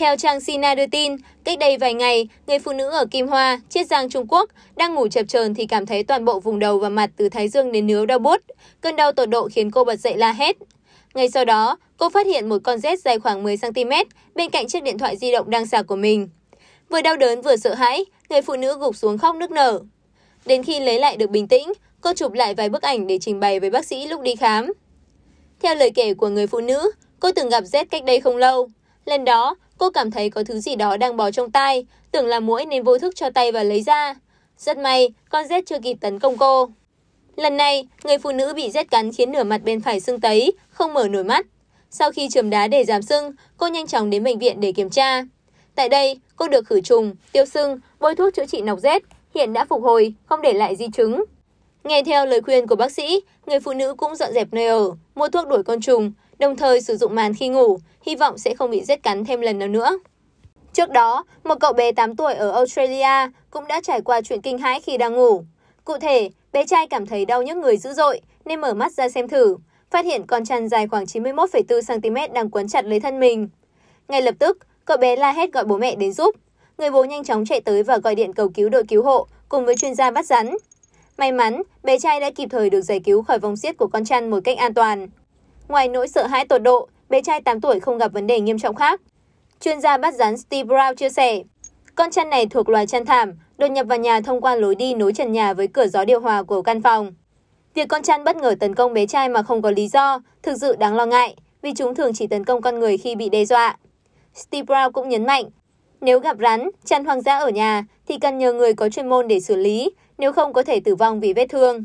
Theo trang Sina đưa tin, cách đây vài ngày, người phụ nữ ở Kim Hoa, Chiết Giang, Trung Quốc đang ngủ chập chờn thì cảm thấy toàn bộ vùng đầu và mặt từ thái dương đến nướu đau bút. Cơn đau tột độ khiến cô bật dậy la hét. Ngay sau đó, cô phát hiện một con rết dài khoảng 10cm bên cạnh chiếc điện thoại di động đang sạc của mình. Vừa đau đớn vừa sợ hãi, người phụ nữ gục xuống khóc nức nở. Đến khi lấy lại được bình tĩnh, cô chụp lại vài bức ảnh để trình bày với bác sĩ lúc đi khám. Theo lời kể của người phụ nữ, cô từng gặp rết cách đây không lâu. Lần đó, Cô cảm thấy có thứ gì đó đang bò trong tay, tưởng là mũi nên vô thức cho tay và lấy ra. Rất may, con rết chưa kịp tấn công cô. Lần này, người phụ nữ bị rết cắn khiến nửa mặt bên phải sưng tấy, không mở nổi mắt. Sau khi chườm đá để giảm sưng, cô nhanh chóng đến bệnh viện để kiểm tra. Tại đây, cô được khử trùng, tiêu sưng, bôi thuốc chữa trị nọc rết, hiện đã phục hồi, không để lại di chứng. Nghe theo lời khuyên của bác sĩ, người phụ nữ cũng dọn dẹp nơi ở, mua thuốc đuổi con trùng, đồng thời sử dụng màn khi ngủ, hy vọng sẽ không bị rết cắn thêm lần nào nữa. Trước đó, một cậu bé 8 tuổi ở Australia cũng đã trải qua chuyện kinh hãi khi đang ngủ. Cụ thể, bé trai cảm thấy đau nhức người dữ dội nên mở mắt ra xem thử, phát hiện con trăn dài khoảng 91,4cm đang quấn chặt lấy thân mình. Ngay lập tức, cậu bé la hét gọi bố mẹ đến giúp. Người bố nhanh chóng chạy tới và gọi điện cầu cứu đội cứu hộ cùng với chuyên gia bắt rắn. May mắn, bé trai đã kịp thời được giải cứu khỏi vòng xiết của con trăn một cách an toàn. Ngoài nỗi sợ hãi tột độ, bé trai 8 tuổi không gặp vấn đề nghiêm trọng khác. Chuyên gia bắt rắn Steve Brown chia sẻ, con chăn này thuộc loài chăn thảm, đột nhập vào nhà thông qua lối đi nối trần nhà với cửa gió điều hòa của căn phòng. Việc con chăn bất ngờ tấn công bé trai mà không có lý do thực sự đáng lo ngại, vì chúng thường chỉ tấn công con người khi bị đe dọa. Steve Brown cũng nhấn mạnh, nếu gặp rắn, chăn hoang dã ở nhà thì cần nhờ người có chuyên môn để xử lý, nếu không có thể tử vong vì vết thương.